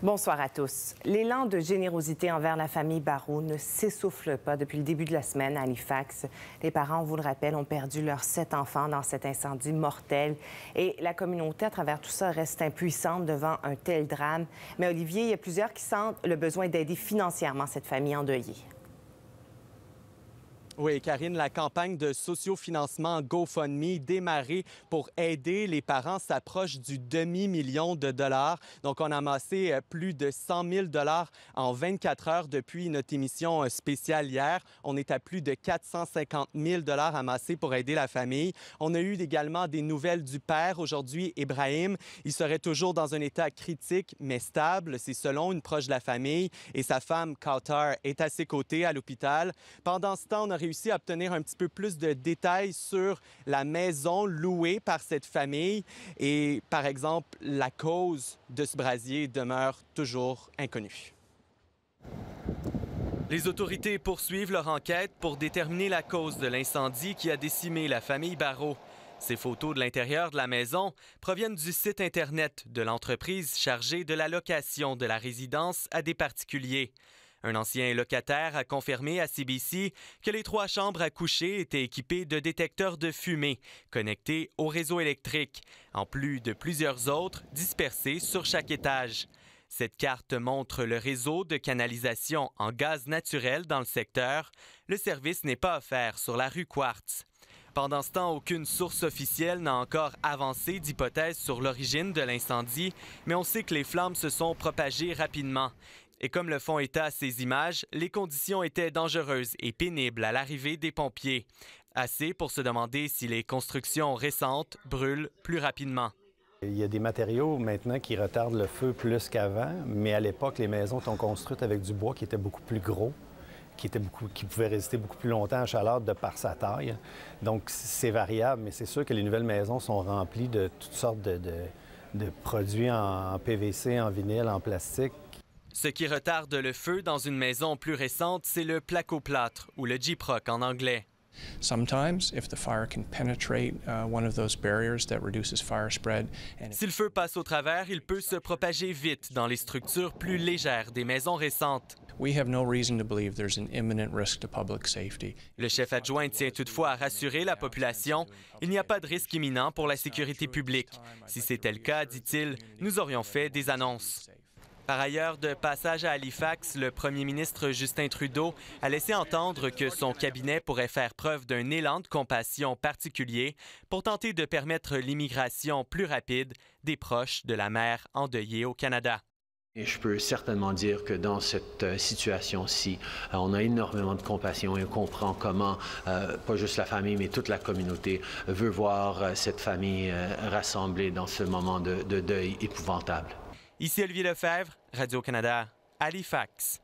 Bonsoir à tous. L'élan de générosité envers la famille Barrault ne s'essouffle pas depuis le début de la semaine à Halifax. Les parents, on vous le rappelle, ont perdu leurs sept enfants dans cet incendie mortel et la communauté, à travers tout ça, reste impuissante devant un tel drame. Mais Olivier, il y a plusieurs qui sentent le besoin d'aider financièrement cette famille endeuillée. Oui, Karine, la campagne de sociofinancement GoFundMe démarré pour aider les parents s'approche du demi-million de dollars. Donc, on a amassé euh, plus de 100 000 dollars en 24 heures depuis notre émission euh, spéciale hier. On est à plus de 450 000 dollars amassés pour aider la famille. On a eu également des nouvelles du père aujourd'hui, Ibrahim. Il serait toujours dans un état critique mais stable, c'est selon une proche de la famille. Et sa femme, Carter, est à ses côtés à l'hôpital. Pendant ce temps, on a à obtenir un petit peu plus de détails sur la maison louée par cette famille. Et par exemple, la cause de ce brasier demeure toujours inconnue. Les autorités poursuivent leur enquête pour déterminer la cause de l'incendie qui a décimé la famille Barreau. Ces photos de l'intérieur de la maison proviennent du site Internet de l'entreprise chargée de la location de la résidence à des particuliers. Un ancien locataire a confirmé à CBC que les trois chambres à coucher étaient équipées de détecteurs de fumée connectés au réseau électrique, en plus de plusieurs autres dispersés sur chaque étage. Cette carte montre le réseau de canalisation en gaz naturel dans le secteur. Le service n'est pas offert sur la rue Quartz. Pendant ce temps, aucune source officielle n'a encore avancé d'hypothèse sur l'origine de l'incendie, mais on sait que les flammes se sont propagées rapidement. Et comme le font état ces images, les conditions étaient dangereuses et pénibles à l'arrivée des pompiers. Assez pour se demander si les constructions récentes brûlent plus rapidement. Il y a des matériaux maintenant qui retardent le feu plus qu'avant, mais à l'époque, les maisons sont construites avec du bois qui était beaucoup plus gros, qui, était beaucoup, qui pouvait résister beaucoup plus longtemps à la chaleur de par sa taille. Donc, c'est variable, mais c'est sûr que les nouvelles maisons sont remplies de toutes sortes de, produits en PVC, en vinyle, en plastique, ce qui retarde le feu dans une maison plus récente, c'est le placoplâtre ou le gyproc en anglais. Si le feu passe au travers, il peut se propager vite dans les structures plus légères des maisons récentes. Le chef adjoint tient toutefois à rassurer la population, il n'y a pas de risque imminent pour la sécurité publique. Si c'était le cas, dit-il, nous aurions fait des annonces. Par ailleurs, de passage à Halifax, le premier ministre Justin Trudeau a laissé entendre que son cabinet pourrait faire preuve d'un élan de compassion particulier pour tenter de permettre l'immigration plus rapide des proches de la mère endeuillée au Canada. Et je peux certainement dire que dans cette euh, situation-ci, euh, on a énormément de compassion et on comprend comment, euh, pas juste la famille, mais toute la communauté veut voir cette famille rassemblée dans ce moment de deuil épouvantable. Ici Olivier Lefebvre, Radio-Canada, Halifax.